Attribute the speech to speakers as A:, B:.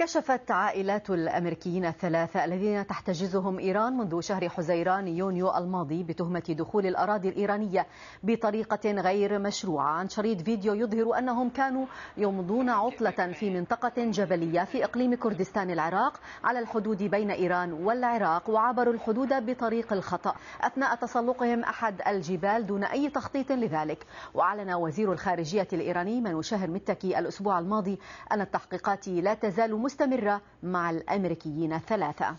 A: كشفت عائلات الأمريكيين الثلاثة الذين تحتجزهم إيران منذ شهر حزيران يونيو الماضي بتهمة دخول الأراضي الإيرانية بطريقة غير مشروعة عن شريط فيديو يظهر أنهم كانوا يمضون عطلة في منطقة جبلية في إقليم كردستان العراق على الحدود بين إيران والعراق وعبروا الحدود بطريق الخطأ أثناء تسلقهم أحد الجبال دون أي تخطيط لذلك وأعلن وزير الخارجية الإيراني منوشهر متكي الأسبوع الماضي أن التحقيقات لا تزال مستمرة مع الأمريكيين الثلاثة